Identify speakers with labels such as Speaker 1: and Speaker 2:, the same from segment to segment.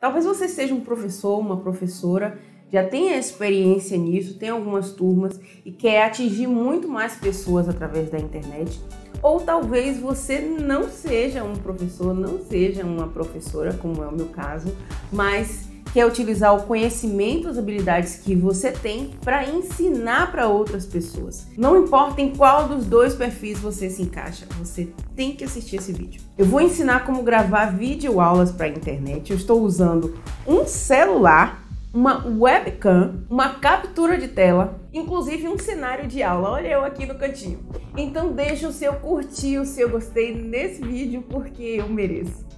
Speaker 1: Talvez você seja um professor, uma professora, já tenha experiência nisso, tem algumas turmas e quer atingir muito mais pessoas através da internet. Ou talvez você não seja um professor, não seja uma professora, como é o meu caso, mas que é utilizar o conhecimento, as habilidades que você tem para ensinar para outras pessoas. Não importa em qual dos dois perfis você se encaixa, você tem que assistir esse vídeo. Eu vou ensinar como gravar vídeo aulas para a internet. Eu estou usando um celular, uma webcam, uma captura de tela, inclusive um cenário de aula. Olha eu aqui no cantinho. Então deixa o seu curtir, o seu gostei nesse vídeo porque eu mereço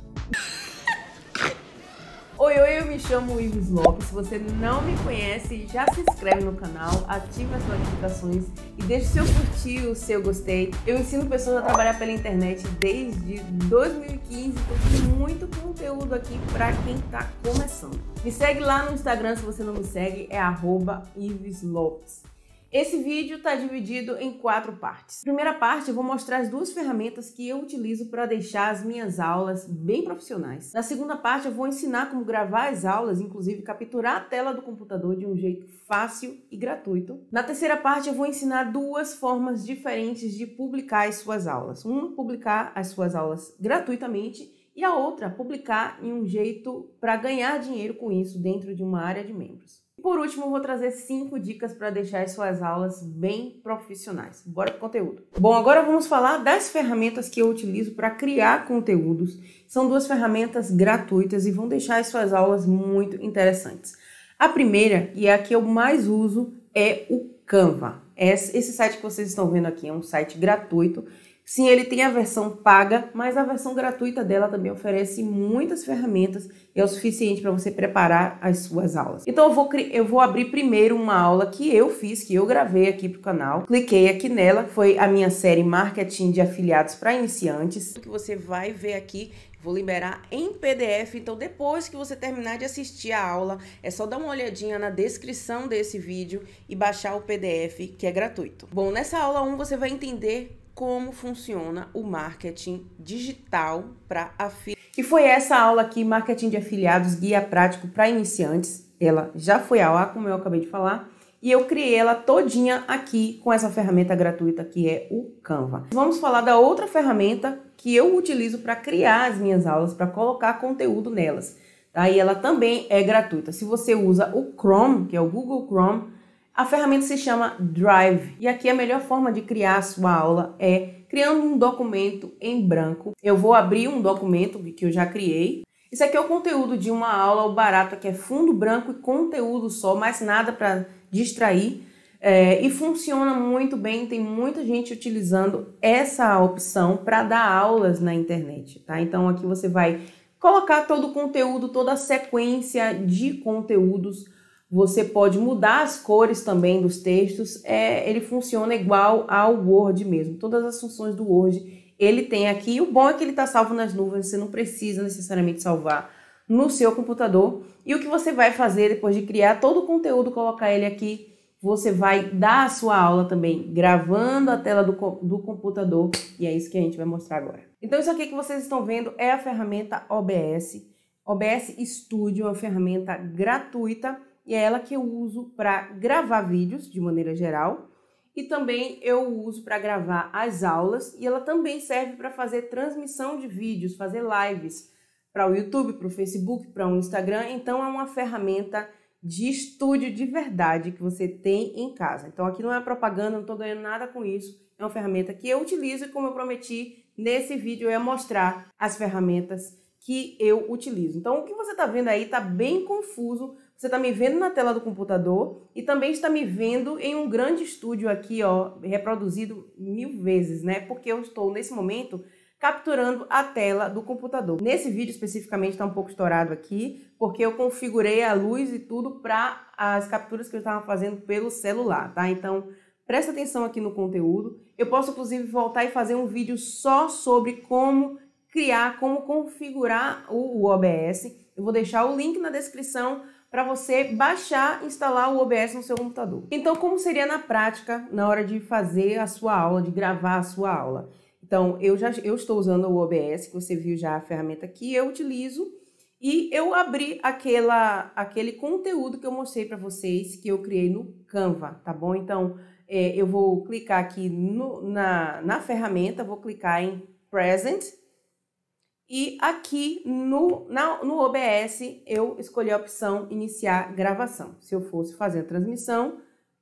Speaker 1: me chamo Ives Lopes. Se você não me conhece, já se inscreve no canal, ativa as notificações e deixa seu curtir, o seu gostei. Eu ensino pessoas a trabalhar pela internet desde 2015, então tem muito conteúdo aqui para quem está começando. Me segue lá no Instagram se você não me segue, é @iveslopes. Esse vídeo está dividido em quatro partes. Primeira parte, eu vou mostrar as duas ferramentas que eu utilizo para deixar as minhas aulas bem profissionais. Na segunda parte, eu vou ensinar como gravar as aulas, inclusive capturar a tela do computador de um jeito fácil e gratuito. Na terceira parte, eu vou ensinar duas formas diferentes de publicar as suas aulas. uma, publicar as suas aulas gratuitamente e a outra, publicar em um jeito para ganhar dinheiro com isso dentro de uma área de membros. Por último, vou trazer cinco dicas para deixar as suas aulas bem profissionais. Bora pro conteúdo. Bom, agora vamos falar das ferramentas que eu utilizo para criar conteúdos. São duas ferramentas gratuitas e vão deixar as suas aulas muito interessantes. A primeira, e é a que eu mais uso, é o Canva. É esse site que vocês estão vendo aqui é um site gratuito Sim, ele tem a versão paga, mas a versão gratuita dela também oferece muitas ferramentas e é o suficiente para você preparar as suas aulas. Então eu vou, eu vou abrir primeiro uma aula que eu fiz, que eu gravei aqui para o canal. Cliquei aqui nela, foi a minha série Marketing de Afiliados para Iniciantes. O que você vai ver aqui Vou liberar em PDF, então depois que você terminar de assistir a aula, é só dar uma olhadinha na descrição desse vídeo e baixar o PDF, que é gratuito. Bom, nessa aula 1 você vai entender como funciona o marketing digital para afiliados. E foi essa aula aqui, Marketing de Afiliados, Guia Prático para Iniciantes. Ela já foi ao ar, como eu acabei de falar, e eu criei ela todinha aqui com essa ferramenta gratuita que é o Canva. Vamos falar da outra ferramenta que eu utilizo para criar as minhas aulas, para colocar conteúdo nelas. Tá? E ela também é gratuita. Se você usa o Chrome, que é o Google Chrome, a ferramenta se chama Drive e aqui a melhor forma de criar a sua aula é criando um documento em branco. Eu vou abrir um documento que eu já criei. Isso aqui é o conteúdo de uma aula, o barato aqui é fundo branco e conteúdo só, mais nada para distrair. É, e funciona muito bem, tem muita gente utilizando essa opção para dar aulas na internet, tá? Então aqui você vai colocar todo o conteúdo, toda a sequência de conteúdos você pode mudar as cores também dos textos. É, ele funciona igual ao Word mesmo. Todas as funções do Word ele tem aqui. O bom é que ele está salvo nas nuvens. Você não precisa necessariamente salvar no seu computador. E o que você vai fazer depois de criar todo o conteúdo, colocar ele aqui, você vai dar a sua aula também, gravando a tela do, do computador. E é isso que a gente vai mostrar agora. Então, isso aqui que vocês estão vendo é a ferramenta OBS. OBS Studio é uma ferramenta gratuita e é ela que eu uso para gravar vídeos de maneira geral e também eu uso para gravar as aulas e ela também serve para fazer transmissão de vídeos, fazer lives para o YouTube, para o Facebook, para o Instagram. Então é uma ferramenta de estúdio de verdade que você tem em casa. Então aqui não é propaganda, não estou ganhando nada com isso. É uma ferramenta que eu utilizo e como eu prometi nesse vídeo é mostrar as ferramentas que eu utilizo. Então o que você está vendo aí está bem confuso, você está me vendo na tela do computador e também está me vendo em um grande estúdio aqui, ó, reproduzido mil vezes, né? Porque eu estou nesse momento capturando a tela do computador. Nesse vídeo especificamente está um pouco estourado aqui, porque eu configurei a luz e tudo para as capturas que eu estava fazendo pelo celular, tá? Então presta atenção aqui no conteúdo. Eu posso inclusive voltar e fazer um vídeo só sobre como criar, como configurar o OBS. Eu vou deixar o link na descrição para você baixar e instalar o OBS no seu computador. Então, como seria na prática na hora de fazer a sua aula, de gravar a sua aula? Então, eu já eu estou usando o OBS, que você viu já a ferramenta que eu utilizo e eu abri aquela, aquele conteúdo que eu mostrei para vocês que eu criei no Canva, tá bom? Então, é, eu vou clicar aqui no, na, na ferramenta, vou clicar em Present, e aqui no, na, no OBS eu escolhi a opção iniciar gravação. Se eu fosse fazer a transmissão,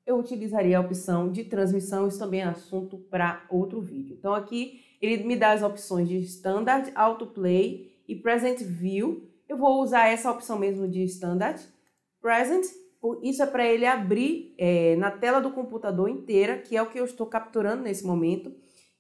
Speaker 1: eu utilizaria a opção de transmissão. Isso também é assunto para outro vídeo. Então aqui ele me dá as opções de Standard, Autoplay e Present View. Eu vou usar essa opção mesmo de Standard. Present, isso é para ele abrir é, na tela do computador inteira, que é o que eu estou capturando nesse momento.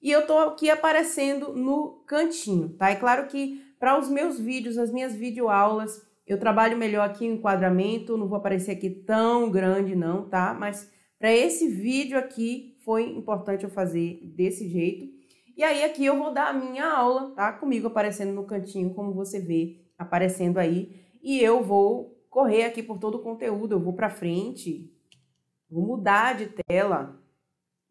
Speaker 1: E eu tô aqui aparecendo no cantinho, tá? É claro que para os meus vídeos, as minhas videoaulas, eu trabalho melhor aqui o enquadramento, não vou aparecer aqui tão grande não, tá? Mas para esse vídeo aqui foi importante eu fazer desse jeito. E aí aqui eu vou dar a minha aula, tá? Comigo aparecendo no cantinho, como você vê, aparecendo aí. E eu vou correr aqui por todo o conteúdo, eu vou para frente, vou mudar de tela,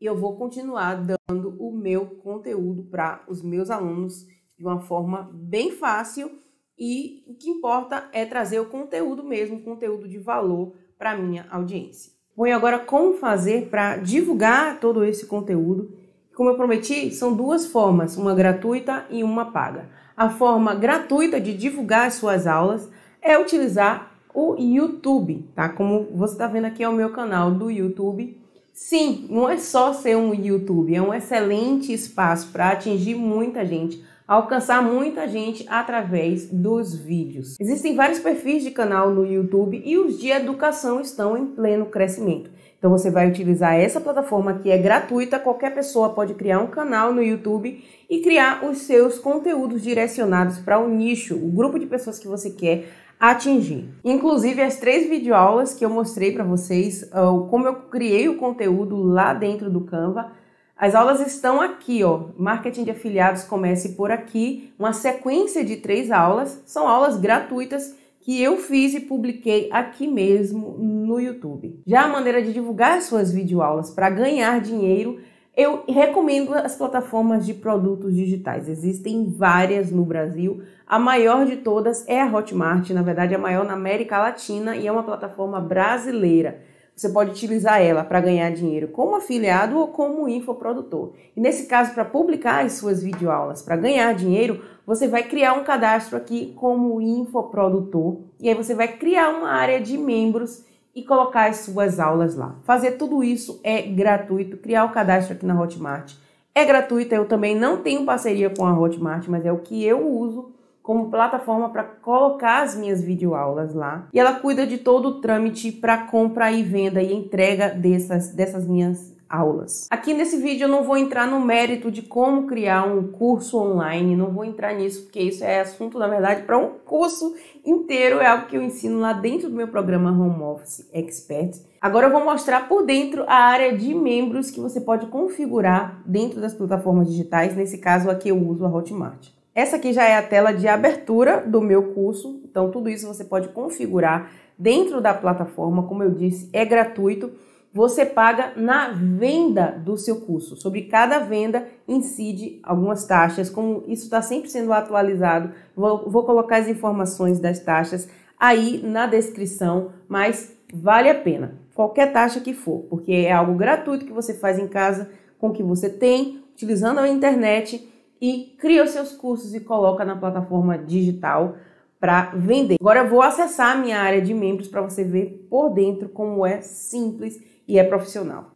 Speaker 1: e eu vou continuar dando o meu conteúdo para os meus alunos de uma forma bem fácil e o que importa é trazer o conteúdo mesmo, conteúdo de valor para minha audiência. Bom, e agora como fazer para divulgar todo esse conteúdo? Como eu prometi, são duas formas, uma gratuita e uma paga. A forma gratuita de divulgar as suas aulas é utilizar o YouTube, tá? Como você está vendo aqui é o meu canal do YouTube Sim, não é só ser um YouTube, é um excelente espaço para atingir muita gente, alcançar muita gente através dos vídeos. Existem vários perfis de canal no YouTube e os de educação estão em pleno crescimento. Então você vai utilizar essa plataforma que é gratuita, qualquer pessoa pode criar um canal no YouTube e criar os seus conteúdos direcionados para o nicho, o grupo de pessoas que você quer atingir. Inclusive as três videoaulas que eu mostrei para vocês, ah, como eu criei o conteúdo lá dentro do Canva, as aulas estão aqui, ó. Marketing de afiliados comece por aqui, uma sequência de três aulas, são aulas gratuitas que eu fiz e publiquei aqui mesmo no YouTube. Já a maneira de divulgar suas videoaulas para ganhar dinheiro eu recomendo as plataformas de produtos digitais. Existem várias no Brasil. A maior de todas é a Hotmart, na verdade, a maior na América Latina e é uma plataforma brasileira. Você pode utilizar ela para ganhar dinheiro como afiliado ou como infoprodutor. E nesse caso, para publicar as suas videoaulas, para ganhar dinheiro, você vai criar um cadastro aqui como infoprodutor e aí você vai criar uma área de membros e colocar as suas aulas lá. Fazer tudo isso é gratuito. Criar o cadastro aqui na Hotmart é gratuito. Eu também não tenho parceria com a Hotmart, mas é o que eu uso como plataforma para colocar as minhas videoaulas lá. E ela cuida de todo o trâmite para compra e venda e entrega dessas, dessas minhas aulas. Aqui nesse vídeo eu não vou entrar no mérito de como criar um curso online, não vou entrar nisso porque isso é assunto, na verdade, para um curso inteiro, é algo que eu ensino lá dentro do meu programa Home Office Expert. Agora eu vou mostrar por dentro a área de membros que você pode configurar dentro das plataformas digitais, nesse caso aqui eu uso a Hotmart. Essa aqui já é a tela de abertura do meu curso, então tudo isso você pode configurar dentro da plataforma, como eu disse, é gratuito você paga na venda do seu curso. Sobre cada venda incide algumas taxas, como isso está sempre sendo atualizado, vou, vou, colocar as informações das taxas aí na descrição, mas vale a pena. Qualquer taxa que for, porque é algo gratuito que você faz em casa com o que você tem, utilizando a internet e cria os seus cursos e coloca na plataforma digital para vender. Agora eu vou acessar a minha área de membros para você ver por dentro como é simples e é profissional.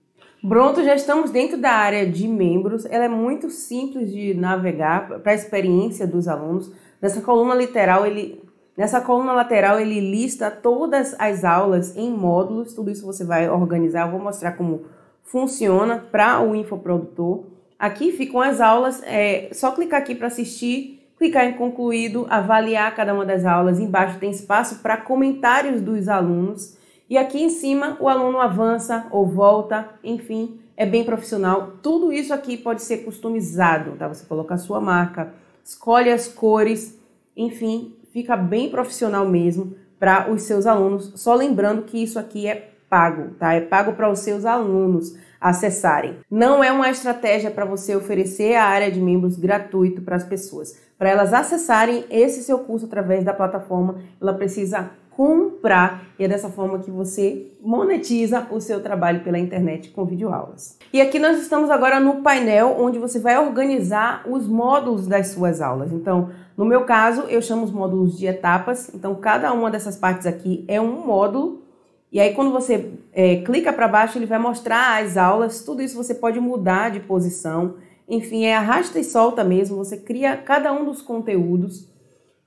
Speaker 1: Pronto, já estamos dentro da área de membros. Ela é muito simples de navegar para a experiência dos alunos. Nessa coluna lateral, ele nessa coluna lateral ele lista todas as aulas em módulos. Tudo isso você vai organizar. Eu vou mostrar como funciona para o infoprodutor. Aqui ficam as aulas. É só clicar aqui para assistir clicar em concluído, avaliar cada uma das aulas. Embaixo tem espaço para comentários dos alunos. E aqui em cima o aluno avança ou volta, enfim, é bem profissional. Tudo isso aqui pode ser customizado, tá? Você coloca a sua marca, escolhe as cores, enfim, fica bem profissional mesmo para os seus alunos. Só lembrando que isso aqui é pago, tá? É pago para os seus alunos acessarem. Não é uma estratégia para você oferecer a área de membros gratuito para as pessoas. Para elas acessarem esse seu curso através da plataforma, ela precisa comprar. E é dessa forma que você monetiza o seu trabalho pela internet com videoaulas. E aqui nós estamos agora no painel onde você vai organizar os módulos das suas aulas. Então, no meu caso, eu chamo os módulos de etapas. Então, cada uma dessas partes aqui é um módulo. E aí, quando você é, clica para baixo, ele vai mostrar as aulas. Tudo isso você pode mudar de posição. Enfim, é arrasta e solta mesmo. Você cria cada um dos conteúdos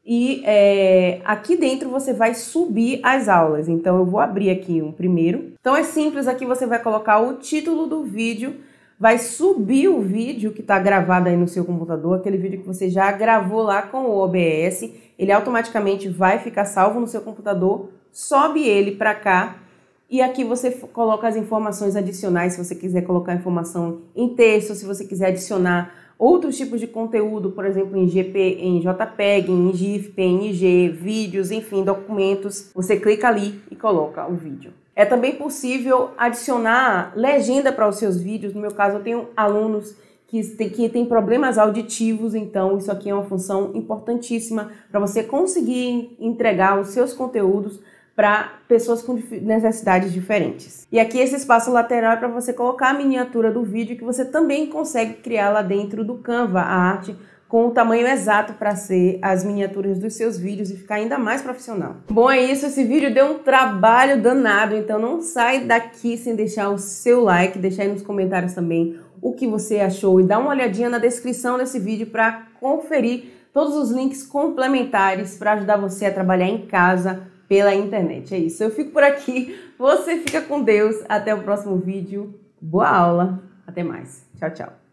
Speaker 1: e é, aqui dentro você vai subir as aulas. Então eu vou abrir aqui um primeiro. Então é simples, aqui você vai colocar o título do vídeo, vai subir o vídeo que está gravado aí no seu computador, aquele vídeo que você já gravou lá com o OBS. Ele automaticamente vai ficar salvo no seu computador, sobe ele para cá. E aqui você coloca as informações adicionais, se você quiser colocar informação em texto, se você quiser adicionar outros tipos de conteúdo, por exemplo, em GP, em JPEG, em GIF, PNG, vídeos, enfim, documentos. Você clica ali e coloca o vídeo. É também possível adicionar legenda para os seus vídeos. No meu caso, eu tenho alunos que têm que tem problemas auditivos, então isso aqui é uma função importantíssima para você conseguir entregar os seus conteúdos para pessoas com necessidades diferentes. E aqui esse espaço lateral é para você colocar a miniatura do vídeo que você também consegue criar lá dentro do Canva, a arte com o tamanho exato para ser as miniaturas dos seus vídeos e ficar ainda mais profissional. Bom, é isso. Esse vídeo deu um trabalho danado, então não sai daqui sem deixar o seu like, deixar aí nos comentários também o que você achou e dá uma olhadinha na descrição desse vídeo para conferir todos os links complementares para ajudar você a trabalhar em casa pela internet. É isso. Eu fico por aqui. Você fica com Deus. Até o próximo vídeo. Boa aula. Até mais. Tchau, tchau.